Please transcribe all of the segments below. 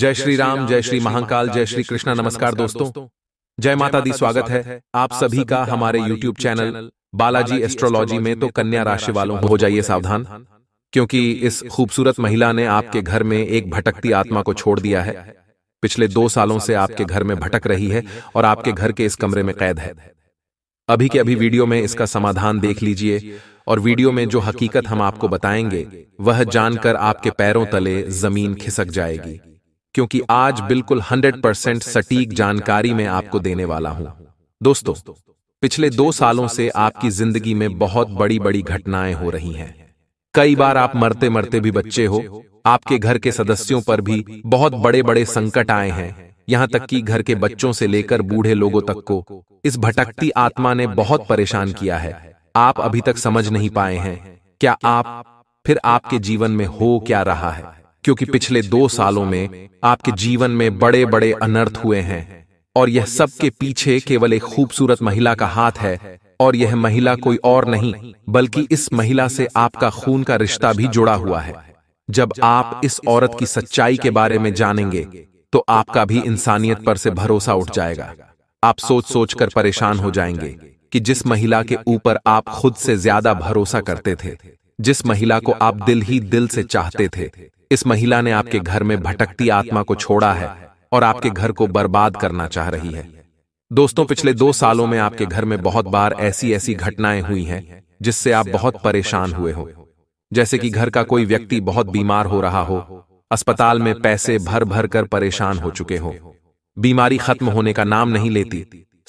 जय श्री राम जय श्री महाकाल जय श्री कृष्णा नमस्कार दोस्तों जय माता दी स्वागत है आप सभी का हमारे YouTube चैनल बालाजी एस्ट्रोलॉजी में तो, तो कन्या राशि वालों हो जाइए सावधान क्योंकि इस खूबसूरत महिला ने आपके घर में एक भटकती आत्मा को छोड़ दिया है पिछले दो सालों से आपके घर में भटक रही है और आपके घर के इस कमरे में कैद है अभी के अभी वीडियो में इसका समाधान देख लीजिए और वीडियो में जो हकीकत हम आपको बताएंगे वह जानकर आपके पैरों तले जमीन खिसक जाएगी क्योंकि आज बिल्कुल 100 परसेंट सटीक जानकारी मैं आपको देने वाला हूं दोस्तों पिछले दो सालों से आपकी जिंदगी में बहुत बड़ी बड़ी घटनाएं हो रही हैं कई बार आप मरते मरते भी बच्चे हो आपके घर के सदस्यों पर भी बहुत बड़े बड़े संकट आए हैं यहां तक कि घर के बच्चों से लेकर बूढ़े लोगों तक को इस भटकती आत्मा ने बहुत परेशान किया है आप अभी तक समझ नहीं पाए हैं क्या आप फिर आपके जीवन में हो क्या रहा है क्योंकि पिछले दो सालों में आपके जीवन में बड़े बड़े अनर्थ हुए हैं और यह सब के पीछे केवल एक खूबसूरत महिला का हाथ है और यह महिला कोई और नहीं बल्कि इस महिला से आपका खून का रिश्ता भी जुड़ा हुआ है जब आप इस औरत की सच्चाई के बारे में जानेंगे तो, तो आपका भी इंसानियत पर से भरोसा उठ जाएगा आप सोच सोच कर परेशान हो जाएंगे कि जिस महिला के ऊपर आप खुद से ज्यादा भरोसा करते थे जिस महिला को आप दिल ही दिल से चाहते थे इस महिला ने आपके घर में भटकती आत्मा को छोड़ा है और आपके घर को बर्बाद करना चाह रही है दोस्तों पिछले दो सालों में आपके घर में बहुत बार ऐसी ऐसी घटनाएं हुई हैं जिससे आप बहुत परेशान हुए हो जैसे कि घर का कोई व्यक्ति बहुत बीमार हो रहा हो अस्पताल में पैसे भर भर कर परेशान हो चुके हो बीमारी खत्म होने का नाम नहीं लेती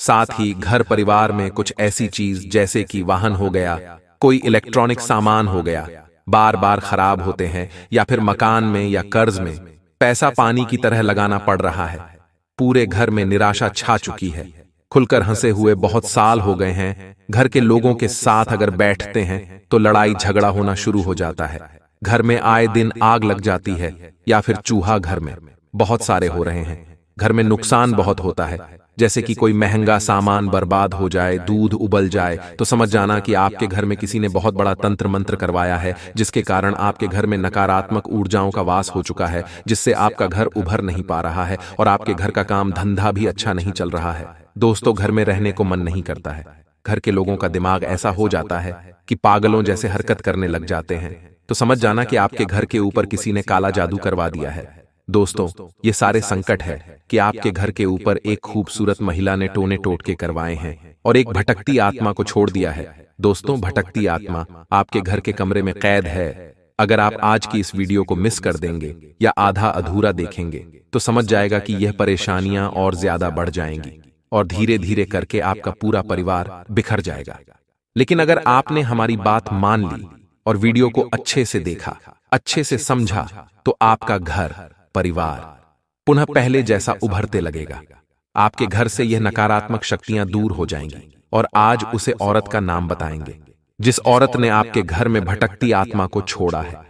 साथ ही घर परिवार में कुछ ऐसी चीज जैसे कि वाहन हो गया कोई इलेक्ट्रॉनिक सामान हो गया बार बार खराब होते हैं या फिर मकान में या कर्ज में पैसा पानी की तरह लगाना पड़ रहा है पूरे घर में निराशा छा चुकी है खुलकर हंसे हुए बहुत साल हो गए हैं घर के लोगों के साथ अगर बैठते हैं तो लड़ाई झगड़ा होना शुरू हो जाता है घर में आए दिन आग लग जाती है या फिर चूहा घर में बहुत सारे हो रहे हैं घर में नुकसान बहुत होता है जैसे कि कोई महंगा सामान बर्बाद हो जाए दूध उबल जाए तो, तो समझ जाना कि आपके घर में किसी ने बहुत बड़ा तंत्र मंत्र करवाया है जिसके कारण आपके घर में नकारात्मक ऊर्जाओं का वास हो चुका है जिससे आपका घर उभर नहीं पा रहा है और आपके घर का काम धंधा भी अच्छा, अच्छा नहीं चल रहा है दोस्तों घर में रहने को मन नहीं करता है घर के लोगों का दिमाग ऐसा हो जाता है कि पागलों जैसे हरकत करने लग जाते हैं तो समझ जाना कि आपके घर के ऊपर किसी ने काला जादू करवा दिया है दोस्तों ये सारे संकट है कि आपके घर के ऊपर एक खूबसूरत महिला ने टोने टोट के करवाए हैं और एक भटकती आत्मा को छोड़ दिया है दोस्तों भटकती आत्मा आपके घर के कमरे में कैद है अगर आप आज की इस वीडियो को मिस कर देंगे या आधा अधूरा देखेंगे तो समझ जाएगा कि यह परेशानियां और ज्यादा बढ़ जाएंगी और धीरे धीरे करके आपका पूरा परिवार बिखर जाएगा लेकिन अगर आपने हमारी बात मान ली और वीडियो को अच्छे से देखा अच्छे से समझा तो आपका घर परिवार पुनः पहले जैसा उभरते लगेगा आपके घर से यह नकारात्मक शक्तियां दूर हो जाएंगी और आज उसे औरत का नाम बताएंगे जिस औरत ने आपके घर में भटकती आत्मा को छोड़ा है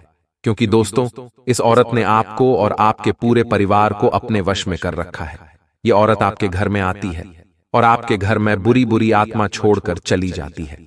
क्योंकि दोस्तों इस औरत ने आपको और आपके पूरे परिवार को अपने वश में कर रखा है ये औरत आपके घर में आती है और आपके घर में बुरी बुरी आत्मा छोड़कर चली जाती है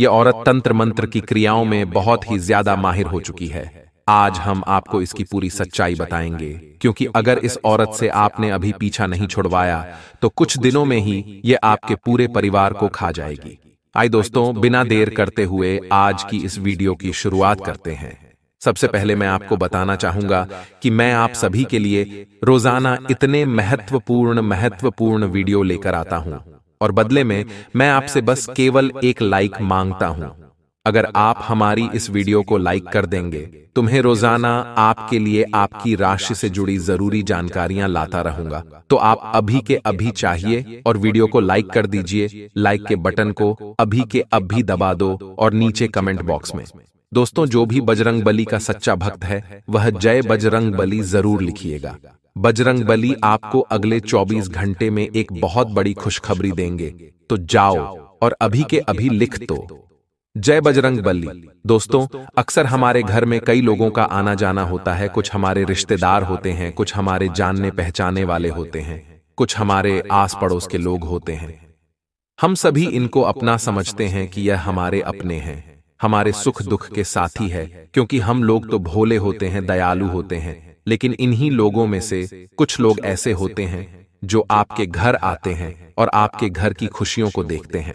ये औरत तंत्र मंत्र की क्रियाओं में बहुत ही ज्यादा माहिर हो चुकी है आज हम आपको इसकी पूरी सच्चाई बताएंगे क्योंकि अगर इस औरत से आपने अभी पीछा नहीं छुड़वाया तो कुछ दिनों में ही ये आपके पूरे परिवार को खा जाएगी आई दोस्तों बिना देर करते हुए आज की इस वीडियो की शुरुआत करते हैं सबसे पहले मैं आपको बताना चाहूंगा कि मैं आप सभी के लिए रोजाना इतने महत्वपूर्ण महत्वपूर्ण वीडियो लेकर आता हूं और बदले में मैं आपसे बस केवल एक लाइक मांगता हूं अगर आप हमारी इस वीडियो को लाइक कर देंगे तुम्हें रोजाना आपके लिए आपकी राशि से जुड़ी जरूरी जानकारियां लाता रहूंगा तो, तो आप अभी के अभी चाहिए और वीडियो को लाइक कर दीजिए लाइक के बटन को अभी के अभी दबा दो और नीचे कमेंट बॉक्स में दोस्तों जो भी बजरंग बली का सच्चा भक्त है वह जय बजरंग बली जरूर लिखिएगा बजरंग बली आपको अगले 24 घंटे में एक बहुत बड़ी खुशखबरी देंगे तो जाओ और अभी के अभी लिख दो तो। जय बजरंग बली दोस्तों अक्सर हमारे घर में कई लोगों का आना जाना होता है कुछ हमारे रिश्तेदार होते हैं कुछ हमारे जानने पहचाने वाले होते हैं कुछ हमारे आस पड़ोस के लोग होते हैं हम सभी इनको अपना समझते हैं कि यह हमारे अपने हैं हमारे सुख दुख के साथी है क्योंकि हम लोग तो भोले होते हैं दयालु होते हैं लेकिन इन्हीं लोगों में से कुछ लोग ऐसे होते हैं जो आपके घर आते हैं और आपके घर की खुशियों को देखते हैं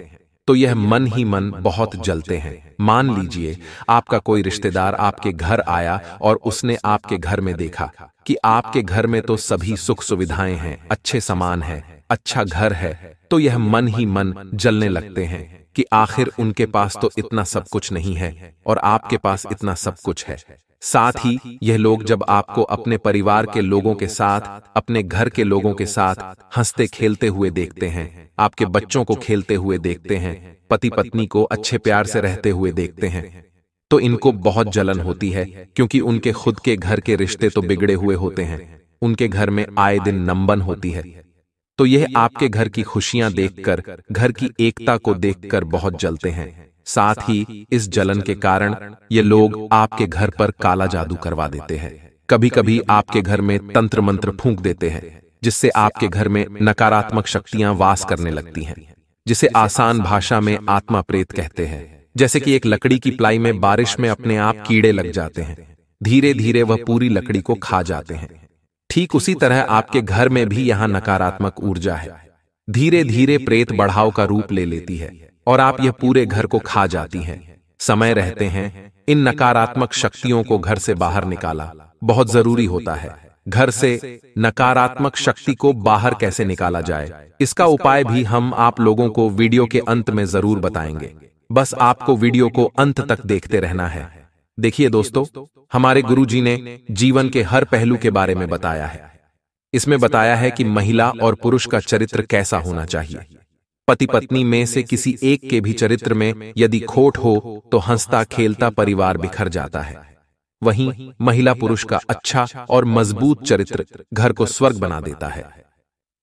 तो यह मन ही मन बहुत जलते हैं मान लीजिए आपका कोई रिश्तेदार आपके घर आया और उसने आपके घर में देखा कि आपके घर में तो सभी सुख सुविधाएं हैं अच्छे सामान है अच्छा घर है तो यह मन ही मन जलने लगते हैं कि आखिर उनके पास तो इतना सब कुछ नहीं है और आपके पास इतना सब कुछ है साथ ही यह लोग जब आपको अपने परिवार के लोगों के साथ अपने घर के लोगों के साथ हंसते खेलते हुए देखते हैं आपके बच्चों को खेलते हुए देखते हैं पति पत्नी को अच्छे प्यार से रहते हुए देखते हैं तो इनको तो बहुत जलन होती है क्योंकि उनके खुद के घर के रिश्ते तो, तो बिगड़े हुए होते हैं उनके घर में आए दिन नंबन होती है तो यह तो आपके घर की खुशियां देखकर घर की एकता को देखकर बहुत जलते हैं साथ ही इस जलन के कारण ये लोग आपके घर पर काला जादू करवा देते हैं कभी कभी आपके घर में तंत्र मंत्र फूंक देते हैं जिससे आपके घर में नकारात्मक शक्तियां वास करने लगती हैं जिसे आसान भाषा में आत्मा प्रेत कहते हैं जैसे कि एक लकड़ी की प्लाई में बारिश में अपने आप कीड़े लग जाते हैं धीरे धीरे वह पूरी लकड़ी को खा जाते हैं ठीक उसी तरह आपके घर में भी यहाँ नकारात्मक ऊर्जा है धीरे धीरे प्रेत बढ़ाव का रूप ले लेती है और आप यह पूरे घर को खा जाती हैं समय रहते हैं इन नकारात्मक शक्तियों को घर से बाहर निकाला बहुत जरूरी होता है घर से नकारात्मक शक्ति को बाहर कैसे निकाला जाए इसका उपाय भी हम आप लोगों को वीडियो के अंत में जरूर बताएंगे बस आपको वीडियो को अंत तक देखते रहना है देखिए दोस्तों हमारे गुरुजी ने जीवन के हर पहलू के बारे में बताया है इसमें बताया है कि महिला और पुरुष का चरित्र कैसा होना चाहिए पति पत्नी में से किसी एक के भी चरित्र में यदि खोट हो तो, तो हंसता खेलता परिवार बिखर जाता है वहीं महिला पुरुष का अच्छा, अच्छा और मजबूत चरित्र घर को स्वर्ग बना देता है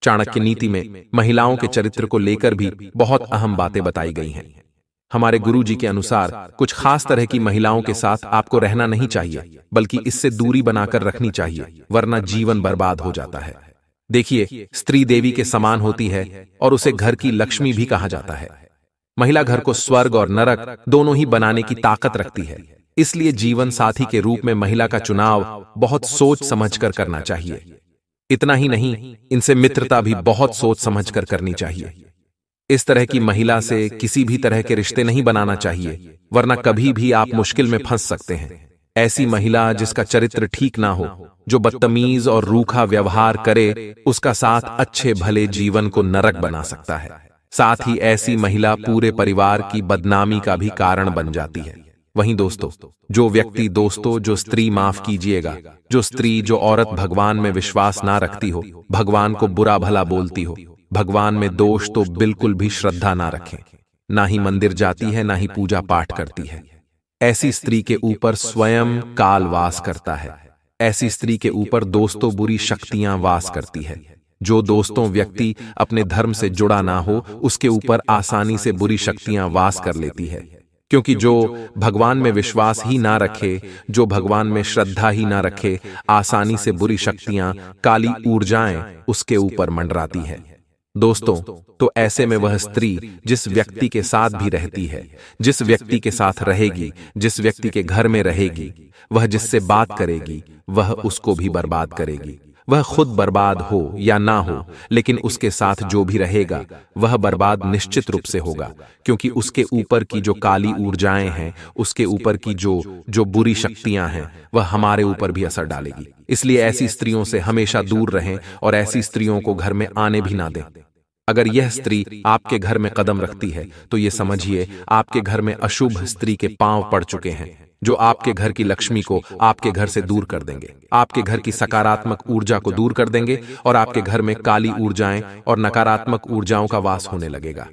चाणक्य नीति में महिलाओं के चरित्र को लेकर भी बहुत अहम बातें बताई गई हैं हमारे गुरु जी के अनुसार कुछ खास तरह की महिलाओं के साथ आपको रहना नहीं चाहिए बल्कि इससे दूरी बनाकर रखनी चाहिए वरना जीवन बर्बाद हो जाता है देखिए स्त्री देवी के समान होती है और उसे घर की लक्ष्मी भी कहा जाता है महिला घर को स्वर्ग और नरक दोनों ही बनाने की ताकत रखती है इसलिए जीवन साथी के रूप में महिला का चुनाव बहुत सोच समझकर करना चाहिए इतना ही नहीं इनसे मित्रता भी बहुत सोच समझकर करनी चाहिए इस तरह की महिला से किसी भी तरह के रिश्ते नहीं बनाना चाहिए वरना कभी भी आप मुश्किल में फंस सकते हैं ऐसी महिला जिसका चरित्र ठीक ना हो जो बदतमीज और रूखा व्यवहार करे उसका साथ अच्छे भले जीवन को नरक बना सकता है साथ ही ऐसी महिला पूरे परिवार की बदनामी का भी कारण बन जाती है वहीं दोस्तों जो व्यक्ति दोस्तों जो स्त्री माफ कीजिएगा जो स्त्री जो औरत भगवान में विश्वास ना रखती हो भगवान को बुरा भला बोलती हो भगवान में दोष तो बिल्कुल भी श्रद्धा ना रखे ना ही मंदिर जाती है ना ही पूजा पाठ करती है ऐसी स्त्री के ऊपर स्वयं काल वास करता है ऐसी स्त्री के ऊपर दोस्तों बुरी शक्तियां वास करती है जो दोस्तों व्यक्ति अपने धर्म से जुड़ा ना हो उसके ऊपर आसानी से बुरी शक्तियां वास कर लेती है क्योंकि जो भगवान में विश्वास ही ना रखे जो भगवान में श्रद्धा ही ना रखे आसानी से बुरी शक्तियां काली ऊर्जाएं उसके ऊपर मंडराती है दोस्तों तो ऐसे तो में वह स्त्री जिस व्यक्ति के साथ भी रहती है जिस व्यक्ति के साथ रहेगी जिस व्यक्ति के घर में रहेगी वह जिससे बात करेगी वह उसको भी बर्बाद करेगी वह खुद बर्बाद हो या ना हो लेकिन उसके साथ जो भी रहेगा वह बर्बाद निश्चित रूप से होगा क्योंकि उसके ऊपर की जो काली ऊर्जाएं हैं उसके ऊपर की जो जो बुरी शक्तियां हैं वह हमारे ऊपर भी असर डालेगी इसलिए ऐसी स्त्रियों से हमेशा दूर रहें और ऐसी स्त्रियों को घर में आने भी ना दें अगर यह स्त्री आपके घर में कदम रखती है तो ये समझिए आपके घर में अशुभ स्त्री के पांव पड़ चुके हैं जो आपके घर की लक्ष्मी को आपके घर से दूर कर देंगे आपके घर की सकारात्मक ऊर्जा को दूर कर देंगे और आपके घर में काली ऊर्जाएं और नकारात्मक ऊर्जाओं का वास होने लगेगा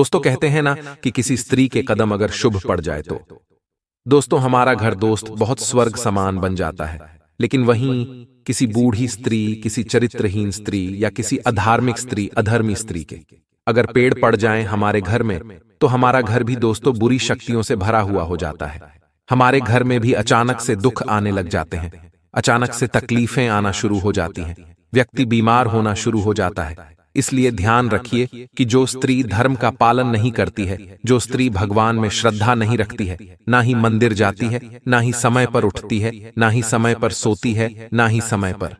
दोस्तों कहते हैं ना कि किसी स्त्री के कदम अगर शुभ पड़ जाए तो दोस्तों हमारा घर दोस्त बहुत स्वर्ग समान बन जाता है लेकिन वहीं किसी बूढ़ी स्त्री किसी चरित्रहीन स्त्री या किसी अधार्मिक स्त्री अधर्मी स्त्री के अगर पेड़ पड़ जाए तो तो हमारे घर में तो हमारा घर भी दोस्तों बुरी शक्तियों से भरा हुआ हो जाता है हमारे घर में भी अचानक से दुख आने लग जाते हैं अचानक से तकलीफें आना शुरू हो जाती हैं व्यक्ति बीमार होना शुरू हो जाता है इसलिए ध्यान रखिए कि जो स्त्री धर्म का पालन नहीं करती है जो स्त्री भगवान में श्रद्धा नहीं रखती है ना ही मंदिर जाती है ना ही समय पर उठती है ना ही समय पर सोती है ना ही समय पर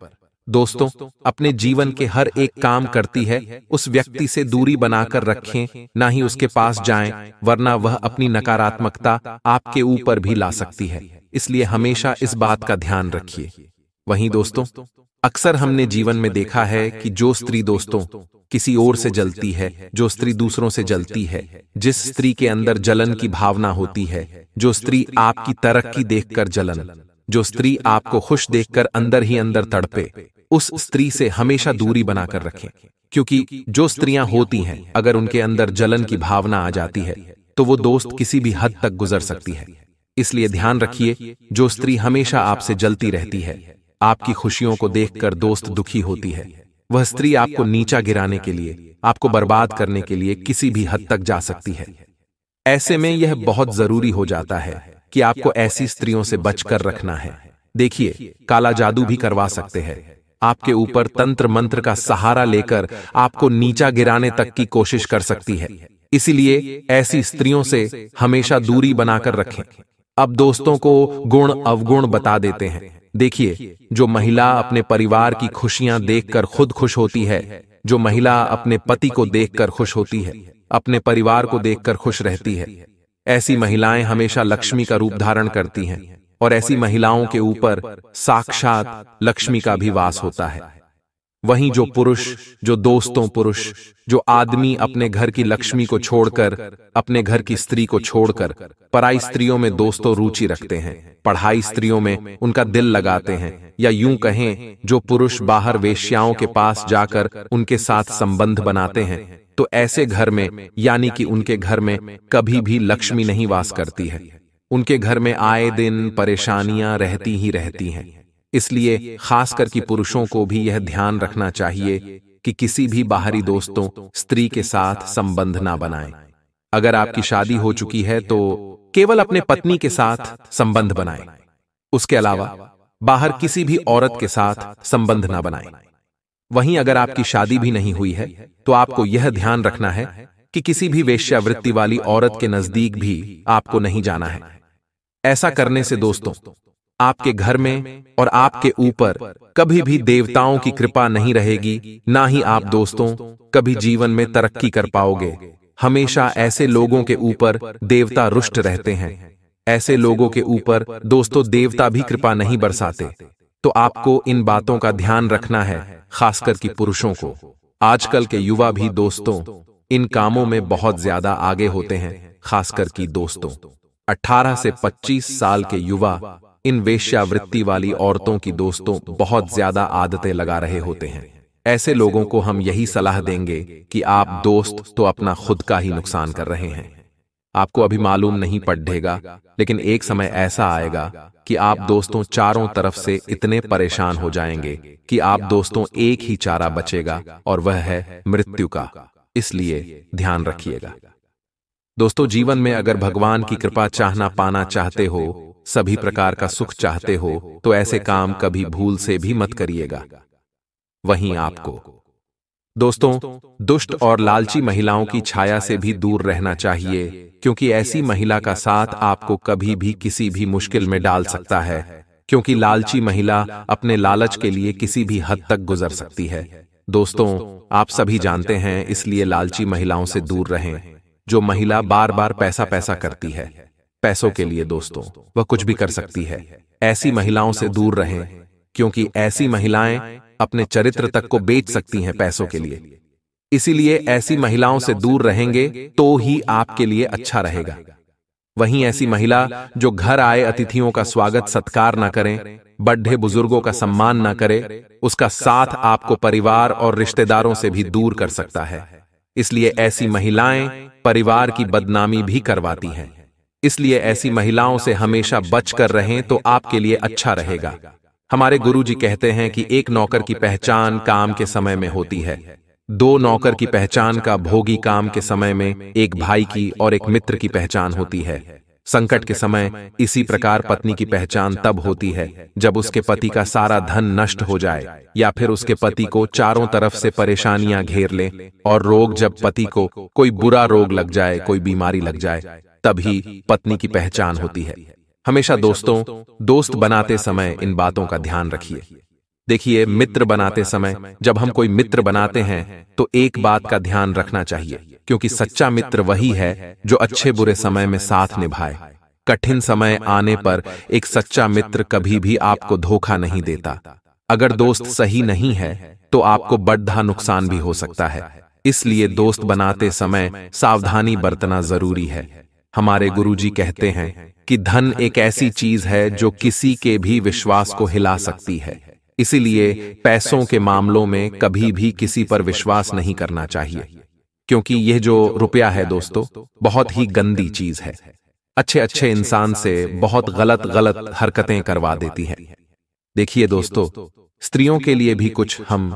दोस्तों अपने जीवन के हर एक काम करती है उस व्यक्ति से दूरी बनाकर रखें ना ही उसके पास जाएं, वरना वह अपनी नकारात्मकता आपके ऊपर भी ला सकती है इसलिए हमेशा इस बात का ध्यान रखिए वहीं दोस्तों अक्सर हमने जीवन में देखा है कि जो स्त्री दोस्तों किसी और से जलती है जो स्त्री दूसरों से जलती है जिस स्त्री के अंदर जलन की भावना होती है जो स्त्री आपकी तरक्की देखकर जलन जो स्त्री आपको खुश देखकर अंदर ही अंदर तड़पे उस स्त्री से हमेशा दूरी बनाकर रखें क्योंकि जो स्त्रियां होती हैं अगर उनके अंदर जलन की भावना आ जाती है तो वो दोस्त किसी भी हद तक गुजर सकती है इसलिए ध्यान रखिए जो स्त्री हमेशा आपसे जलती रहती है आपकी खुशियों को देखकर दोस्त दुखी होती है वह स्त्री आपको नीचा गिराने के लिए आपको बर्बाद करने के लिए किसी भी हद तक जा सकती है ऐसे में यह बहुत जरूरी हो जाता है कि आपको ऐसी स्त्रियों से बचकर रखना है देखिए काला जादू भी करवा सकते हैं आपके ऊपर तंत्र मंत्र का सहारा लेकर आपको नीचा गिराने तक की कोशिश कर सकती है इसीलिए ऐसी स्त्रियों से हमेशा दूरी बनाकर रखें अब दोस्तों को गुण अवगुण बता देते हैं देखिए जो महिला अपने परिवार की खुशियां देखकर खुद खुश होती है जो महिला अपने पति को देखकर खुश होती है अपने परिवार को देखकर खुश रहती है ऐसी महिलाएं हमेशा लक्ष्मी का रूप धारण करती हैं और ऐसी महिलाओं के ऊपर साक्षात लक्ष्मी का भी वास होता है वहीं जो पुरुष जो दोस्तों पुरुष जो आदमी अपने घर की लक्ष्मी को छोड़कर अपने घर की स्त्री को छोड़कर पराई स्त्रियों में दोस्तों रुचि रखते हैं पढ़ाई स्त्रियों में उनका दिल लगाते हैं या यूं कहें जो पुरुष बाहर वेश्याओं के पास जाकर उनके साथ संबंध बनाते हैं तो ऐसे घर में यानी कि उनके घर में कभी भी लक्ष्मी नहीं वास करती है उनके घर में आए दिन परेशानियां रहती ही रहती हैं इसलिए खासकर कि पुरुषों को भी यह ध्यान रखना चाहिए कि किसी भी बाहरी दोस्तों स्त्री के साथ संबंध ना बनाएं। अगर आपकी शादी हो चुकी है तो, तो केवल अपने पत्नी के साथ संबंध बनाएं। उसके अलावा बाहर किसी भी औरत के साथ संबंध ना बनाएं। वहीं अगर आपकी शादी भी नहीं हुई है तो, तो आपको यह ध्यान रखना है कि किसी भी वेश्यावृत्ति वाली औरत के नजदीक भी आपको नहीं जाना है ऐसा करने से दोस्तों आपके घर में और आपके ऊपर कभी भी देवताओं की कृपा नहीं रहेगी ना ही आप दोस्तों कभी जीवन में तरक्की कर पाओगे हमेशा ऐसे लोगों के ऊपर देवता रुष्ट रहते हैं ऐसे लोगों के ऊपर दोस्तों देवता भी कृपा नहीं बरसाते तो आपको इन बातों का ध्यान रखना है खासकर कि पुरुषों को आजकल के युवा भी दोस्तों इन कामों में बहुत ज्यादा आगे होते हैं खासकर कि दोस्तों 18 से 25 साल के युवा इन वेश्यावृत्ति वाली औरतों की दोस्तों बहुत ज्यादा आदतें लगा रहे होते हैं ऐसे लोगों को हम यही सलाह देंगे कि आप दोस्त तो अपना खुद का ही नुकसान कर रहे हैं आपको अभी मालूम नहीं पड़ेगा लेकिन एक समय ऐसा आएगा कि आप दोस्तों चारों तरफ से इतने परेशान हो जाएंगे कि आप दोस्तों एक ही चारा बचेगा और वह है मृत्यु का इसलिए ध्यान रखिएगा दोस्तों जीवन में अगर भगवान की कृपा चाहना पाना चाहते हो सभी प्रकार का सुख चाहते हो तो, तो ऐसे काम कभी भूल से भी मत करिएगा वहीं आपको दोस्तों दुष्ट और लालची महिलाओं की छाया से भी दूर रहना चाहिए क्योंकि ऐसी महिला का साथ आपको कभी भी किसी भी मुश्किल में डाल सकता है क्योंकि लालची महिला अपने लालच के लिए किसी भी हद तक गुजर सकती है दोस्तों आप सभी जानते हैं इसलिए लालची महिलाओं से दूर रहें जो महिला बार बार पैसा पैसा करती है पैसों के लिए दोस्तों वह कुछ भी कर सकती है ऐसी महिलाओं से दूर रहें क्योंकि ऐसी महिलाएं अपने चरित्र तक को बेच सकती हैं पैसों के लिए इसीलिए ऐसी महिलाओं से दूर रहेंगे तो, तो ही आपके लिए अच्छा, अच्छा रहेगा वहीं ऐसी महिला जो घर आए अतिथियों का स्वागत सत्कार ना करें बड्ढे बुजुर्गों का सम्मान ना करे उसका साथ आपको परिवार और रिश्तेदारों से भी दूर कर सकता है इसलिए ऐसी महिलाएं परिवार की बदनामी भी करवाती हैं इसलिए ऐसी महिलाओं से हमेशा बच कर रहें तो, तो आपके लिए अच्छा, अच्छा रहेगा हमारे गुरु जी कहते हैं कि एक नौकर की पहचान काम के समय में होती है दो नौकर की पहचान का भोगी काम के समय में एक भाई की और एक मित्र की पहचान होती है संकट के समय इसी प्रकार पत्नी की पहचान तब होती है जब उसके पति का सारा धन नष्ट हो जाए या फिर उसके पति को चारों तरफ से परेशानियां घेर ले और रोग जब पति को कोई बुरा रोग लग जाए कोई बीमारी लग जाए तभी पत्नी की पहचान होती है हमेशा दोस्तों दोस्त बनाते समय इन बातों का ध्यान रखिए देखिए मित्र बनाते समय जब हम कोई मित्र बनाते हैं तो एक बात का ध्यान रखना चाहिए क्योंकि सच्चा मित्र वही है जो अच्छे बुरे समय में साथ निभाए कठिन समय आने पर एक सच्चा मित्र कभी भी आपको धोखा नहीं देता अगर दोस्त सही नहीं है तो आपको बड़ा नुकसान भी हो सकता है इसलिए दोस्त बनाते समय सावधानी बरतना जरूरी है हमारे गुरुजी कहते हैं कि धन एक ऐसी चीज है जो किसी के भी विश्वास को हिला सकती है इसीलिए पैसों के मामलों में कभी भी किसी पर विश्वास नहीं करना चाहिए क्योंकि यह जो रुपया है दोस्तों बहुत ही गंदी चीज है अच्छे अच्छे इंसान से बहुत गलत गलत हरकतें करवा देती है देखिए दोस्तों स्त्रियों के लिए भी कुछ हम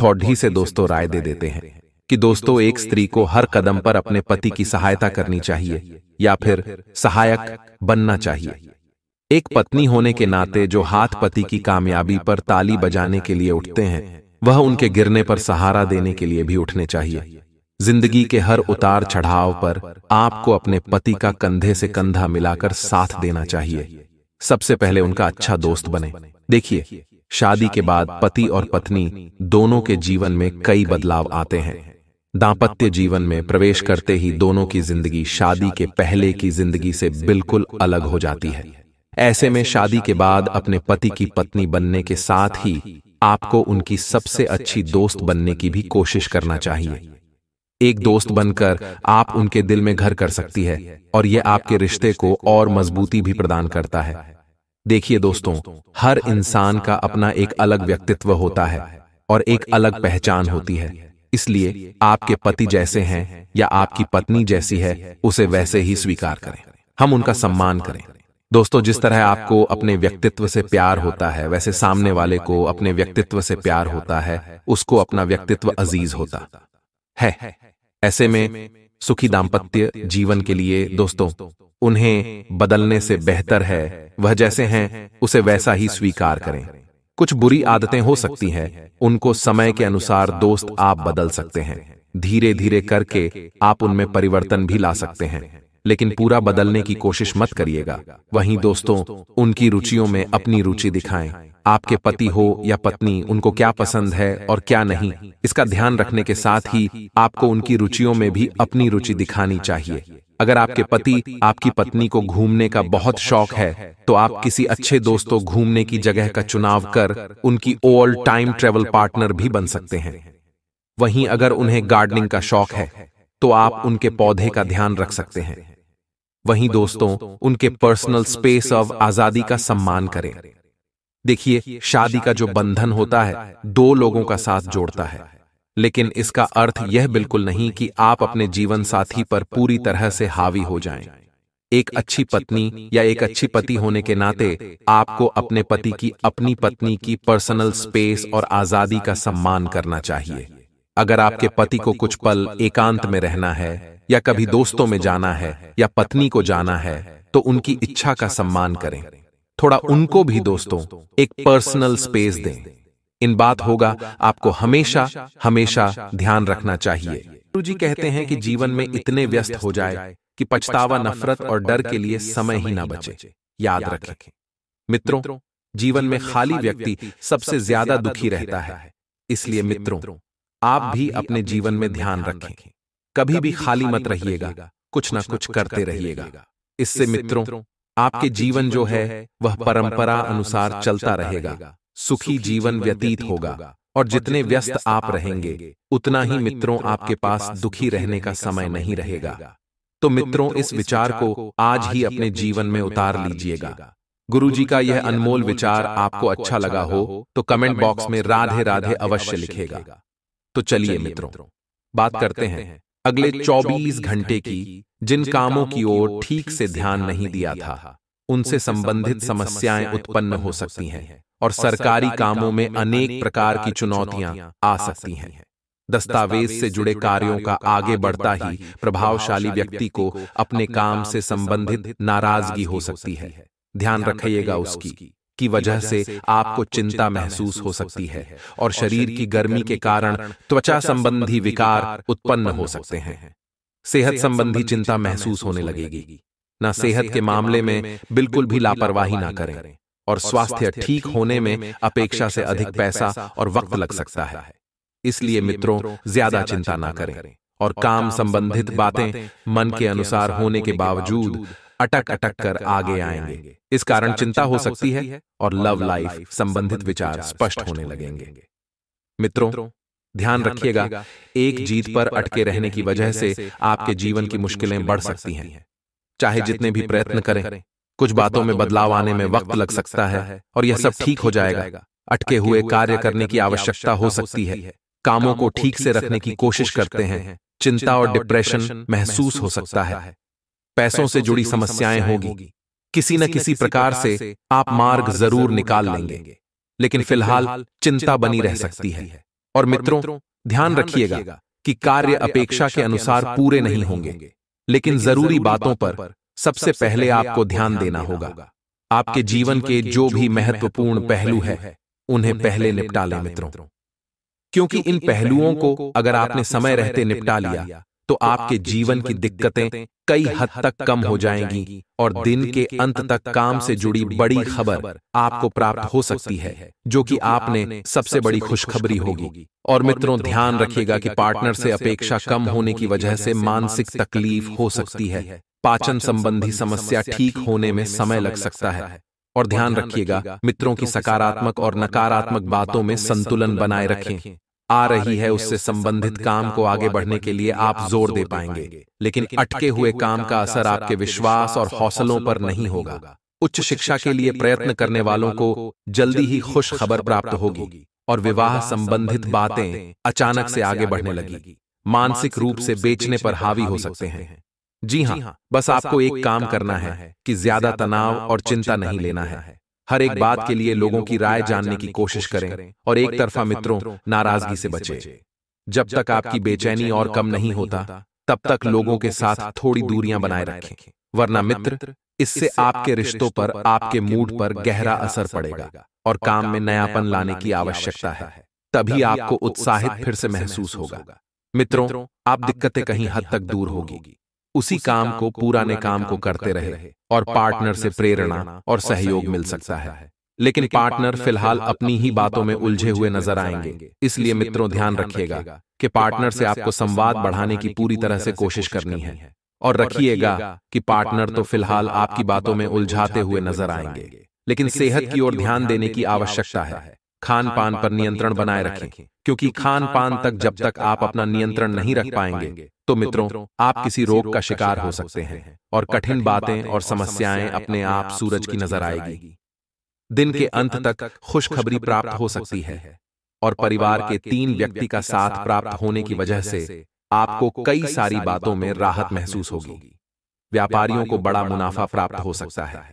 थोड़ी से दोस्तों राय दे देते हैं कि दोस्तों एक स्त्री को हर कदम पर अपने पति की सहायता करनी चाहिए या फिर सहायक बनना चाहिए एक पत्नी होने के नाते जो हाथ पति की कामयाबी पर ताली बजाने के लिए उठते हैं वह उनके गिरने पर सहारा देने के लिए भी उठने चाहिए जिंदगी के हर उतार चढ़ाव पर आपको अपने पति का कंधे से कंधा मिलाकर साथ देना चाहिए सबसे पहले उनका अच्छा, अच्छा दोस्त बने देखिए शादी के बाद पति और पत्नी दोनों के जीवन में कई बदलाव आते हैं दाम्पत्य जीवन में प्रवेश करते ही दोनों की जिंदगी शादी के पहले की जिंदगी से बिल्कुल अलग हो जाती है ऐसे में शादी के बाद अपने पति की पत्नी बनने के साथ ही आपको उनकी सबसे अच्छी दोस्त बनने की भी कोशिश करना चाहिए एक दोस्त बनकर आप उनके दिल में घर कर सकती है और यह आपके रिश्ते को और मजबूती भी प्रदान करता है देखिए दोस्तों हर इंसान का अपना एक अलग व्यक्तित्व होता है और एक अलग पहचान होती है इसलिए आपके पति जैसे हैं या आपकी पत्नी जैसी है उसे वैसे ही स्वीकार करें हम उनका सम्मान करें दोस्तों जिस तरह आपको अपने व्यक्तित्व से प्यार होता है वैसे सामने वाले को अपने व्यक्तित्व से प्यार होता है उसको अपना व्यक्तित्व अजीज होता है ऐसे में सुखी दाम्पत्य जीवन के लिए दोस्तों उन्हें बदलने से बेहतर है वह जैसे हैं उसे वैसा ही स्वीकार करें कुछ बुरी आदतें हो सकती हैं उनको समय के अनुसार दोस्त आप बदल सकते हैं धीरे धीरे करके आप उनमें परिवर्तन भी ला सकते हैं लेकिन पूरा बदलने की कोशिश मत करिएगा वहीं दोस्तों उनकी रुचियों में अपनी रुचि दिखाएं आपके पति हो या पत्नी उनको क्या पसंद है और क्या नहीं इसका ध्यान रखने के साथ ही आपको उनकी रुचियों में भी अपनी रुचि दिखानी चाहिए अगर आपके पति आपकी पत्नी को घूमने का बहुत शौक है तो आप किसी अच्छे दोस्तों घूमने की जगह का चुनाव कर उनकी ओल्ड टाइम ट्रेवल पार्टनर भी बन सकते हैं वहीं अगर उन्हें गार्डनिंग का शौक है तो आप उनके पौधे का ध्यान रख सकते हैं वहीं दोस्तों उनके पर्सनल स्पेस ऑफ आजादी का सम्मान करें देखिए शादी का जो बंधन होता है दो लोगों का साथ जोड़ता है लेकिन इसका अर्थ यह बिल्कुल नहीं कि आप अपने जीवन साथी पर पूरी तरह से हावी हो जाएं। एक अच्छी पत्नी या एक अच्छी पति होने के नाते आपको अपने पति की अपनी पत्नी की पर्सनल स्पेस और आजादी का सम्मान करना चाहिए अगर आपके पति को कुछ पल एकांत में रहना है या कभी दोस्तों में जाना है या पत्नी को जाना है तो उनकी इच्छा का सम्मान करें थोड़ा उनको भी दोस्तों एक पर्सनल स्पेस दें इन बात होगा आपको हमेशा हमेशा ध्यान रखना चाहिए गुरु जी कहते हैं कि जीवन में इतने व्यस्त हो जाए कि पछतावा नफरत और डर के लिए समय ही ना बचे याद रखें मित्रों जीवन में खाली व्यक्ति सबसे ज्यादा दुखी रहता है इसलिए मित्रों आप भी अपने जीवन में ध्यान रखें कभी भी खाली मत रहिएगा कुछ ना कुछ करते रहिएगा इससे मित्रों आपके जीवन जो है वह परंपरा अनुसार चलता रहेगा सुखी जीवन व्यतीत होगा और जितने व्यस्त आप रहेंगे उतना ही मित्रों आपके पास दुखी रहने का समय नहीं रहेगा तो, तो मित्रों इस विचार को आज ही अपने जीवन में उतार लीजिएगा गुरु जी का यह अनमोल विचार आपको अच्छा, अच्छा लगा हो तो कमेंट तो बॉक्स में राधे राधे अवश्य लिखेगा तो चलिए मित्रों बात करते हैं अगले 24 घंटे की जिन कामों की ओर ठीक से ध्यान नहीं दिया था उनसे संबंधित समस्याएं उत्पन्न हो सकती हैं और सरकारी कामों में अनेक प्रकार की चुनौतियां आ सकती हैं दस्तावेज से जुड़े कार्यों का आगे बढ़ता ही प्रभावशाली व्यक्ति को अपने काम से संबंधित नाराजगी हो सकती है ध्यान रखिएगा उसकी की वजह से आपको चिंता महसूस हो सकती है और शरीर की गर्मी के कारण त्वचा संबंधी विकार उत्पन्न हो सकते हैं सेहत संबंधी चिंता महसूस होने लगेगी न सेहत के मामले में बिल्कुल भी लापरवाही ना करें और स्वास्थ्य ठीक होने में अपेक्षा से अधिक पैसा और वक्त लग सकता है इसलिए मित्रों ज्यादा चिंता ना करें और काम संबंधित बातें मन के अनुसार होने के बावजूद अटक अटक कर आगे आएंगे इस कारण चिंता हो सकती है और लव लाइफ संबंधित विचार स्पष्ट होने लगेंगे मित्रों ध्यान रखिएगा एक जीत पर अटके रहने की वजह से आपके जीवन की मुश्किलें बढ़ सकती हैं चाहे जितने भी प्रयत्न करें कुछ बातों में बदलाव आने में वक्त लग सकता है और यह सब ठीक हो जाएगा अटके हुए कार्य करने की आवश्यकता हो सकती है कामों को ठीक से रखने की कोशिश करते हैं चिंता और डिप्रेशन महसूस हो सकता है पैसों से जुड़ी समस्याएं होगी किसी न किसी प्रकार से आप मार्ग जरूर निकाल लेंगे लेकिन फिलहाल चिंता बनी रह सकती है और मित्रों ध्यान रखिएगा कि कार्य अपेक्षा के अनुसार पूरे नहीं होंगे लेकिन जरूरी बातों पर सबसे पहले आपको ध्यान देना होगा आपके जीवन के जो भी महत्वपूर्ण पहलू है उन्हें पहले निपटा लें मित्रों क्योंकि इन पहलुओं को अगर आपने समय रहते निपटा लिया तो, तो आपके जीवन की दिक्कतें कई हद तक कम हो जाएंगी और दिन के अंत तक काम से जुड़ी बड़ी खबर आपको प्राप्त हो सकती है जो कि आपने सबसे बड़ी खुशखबरी होगी और मित्रों ध्यान रखिएगा कि पार्टनर से अपेक्षा कम होने की वजह से मानसिक तकलीफ हो सकती है पाचन संबंधी समस्या ठीक होने में समय लग सकता है और ध्यान रखिएगा मित्रों की सकारात्मक और नकारात्मक बातों में संतुलन बनाए रखें आ रही है उससे संबंधित काम को आगे बढ़ने के लिए आप जोर दे पाएंगे लेकिन अटके हुए काम का असर आपके विश्वास और हौसलों पर नहीं होगा उच्च शिक्षा के लिए प्रयत्न करने वालों को जल्दी ही खुश खबर प्राप्त होगी और विवाह संबंधित बातें अचानक से आगे बढ़ने लगी मानसिक रूप से बेचने पर हावी हो सकते हैं हाँ, जी हाँ, बस आपको, एक काम, करना है, है कि ज्यादा तनाव और चिंता नहीं लेना है हर एक बात के लिए लोगों की राय जानने की कोशिश करें और एक तरफा मित्रों नाराजगी से बचे जब तक आपकी बेचैनी और कम नहीं होता तब तक लोगों के साथ थोड़ी दूरियां बनाए रखें वरना मित्र इससे आपके रिश्तों पर आपके मूड पर गहरा असर पड़ेगा और काम में नयापन लाने की आवश्यकता है तभी आपको उत्साहित फिर से महसूस होगा मित्रों आप दिक्कतें कहीं हद तक दूर होगी उसी काम को पुराने काम को करते रहे और पार्टनर से प्रेरणा और सहयोग मिल सकता है लेकिन पार्टनर फिलहाल अपनी ही बातों में उलझे हुए नजर आएंगे इसलिए मित्रों ध्यान रखिएगा कि पार्टनर से आपको संवाद बढ़ाने की पूरी तरह से कोशिश करनी है और रखिएगा कि पार्टनर तो, तो फिलहाल आपकी बातों में उलझाते हुए नजर आएंगे लेकिन सेहत की ओर ध्यान देने की आवश्यकता है खान पान पर नियंत्रण बनाए रखें क्योंकि खान पान तक जब तक आप अपना नियंत्रण नहीं रख पाएंगे तो, तो मित्रों आप किसी रोग का शिकार हो सकते हैं और कठिन बातें और समस्याएं अपने आप सूरज की नजर आएगी दिन के अंत तक खुशखबरी प्राप्त हो सकती है और परिवार के तीन व्यक्ति का साथ प्राप्त होने की वजह से आपको कई सारी बातों में राहत महसूस होगी व्यापारियों को बड़ा मुनाफा प्राप्त हो सकता है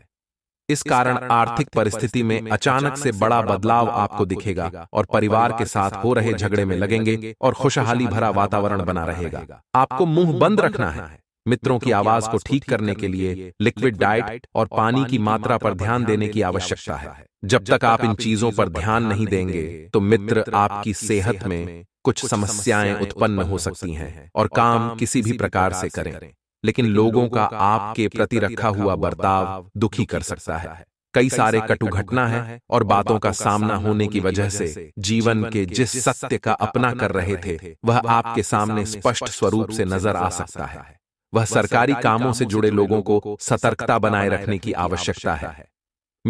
इस कारण आर्थिक परिस्थिति में अचानक से बड़ा बदलाव आपको दिखेगा और परिवार के साथ हो रहे झगड़े में लगेंगे और खुशहाली भरा वातावरण बना रहेगा आपको मुंह बंद रखना है मित्रों की आवाज को ठीक करने के लिए लिक्विड डाइट और पानी की मात्रा पर ध्यान देने की आवश्यकता है जब तक आप इन चीजों पर ध्यान नहीं देंगे तो, तो मित्र आपकी सेहत में कुछ समस्याएं उत्पन्न हो सकती हैं और काम किसी भी प्रकार से करें लेकिन लोगों का आपके प्रति रखा हुआ बर्ताव दुखी कर सकता है कई सारे कटु घटना है और बातों का सामना होने की वजह से जीवन के जिस सत्य का अपना कर रहे थे वह आपके सामने स्पष्ट स्वरूप से नजर आ सकता है वह सरकारी कामों से जुड़े लोगों को सतर्कता बनाए रखने की आवश्यकता है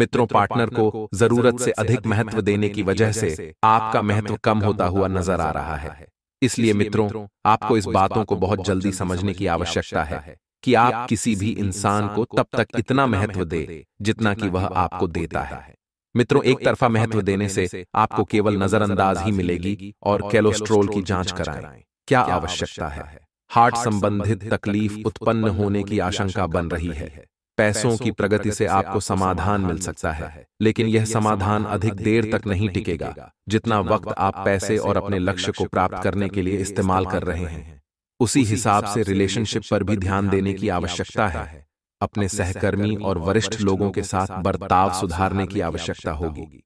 मित्रों पार्टनर को जरूरत से अधिक महत्व देने की वजह से आपका महत्व कम होता हुआ नजर आ रहा है इसलिए मित्रों आपको इस बातों को बहुत जल्दी समझने की आवश्यकता है कि आप किसी भी इंसान को तब तक इतना महत्व दे जितना कि वह आपको देता है मित्रों एक तरफा महत्व देने से आपको केवल नजरअंदाज ही मिलेगी और कैलोस्ट्रोल की जांच कराएं क्या आवश्यकता है हार्ट संबंधित तकलीफ उत्पन्न होने की आशंका बन रही है पैसों की प्रगति से आपको समाधान मिल सकता है लेकिन यह समाधान अधिक देर तक नहीं टिकेगा जितना वक्त आप पैसे और अपने लक्ष्य को प्राप्त करने के लिए इस्तेमाल कर रहे हैं उसी हिसाब से रिलेशनशिप पर भी ध्यान देने की आवश्यकता है अपने सहकर्मी और वरिष्ठ लोगों के साथ बर्ताव सुधारने की आवश्यकता होगी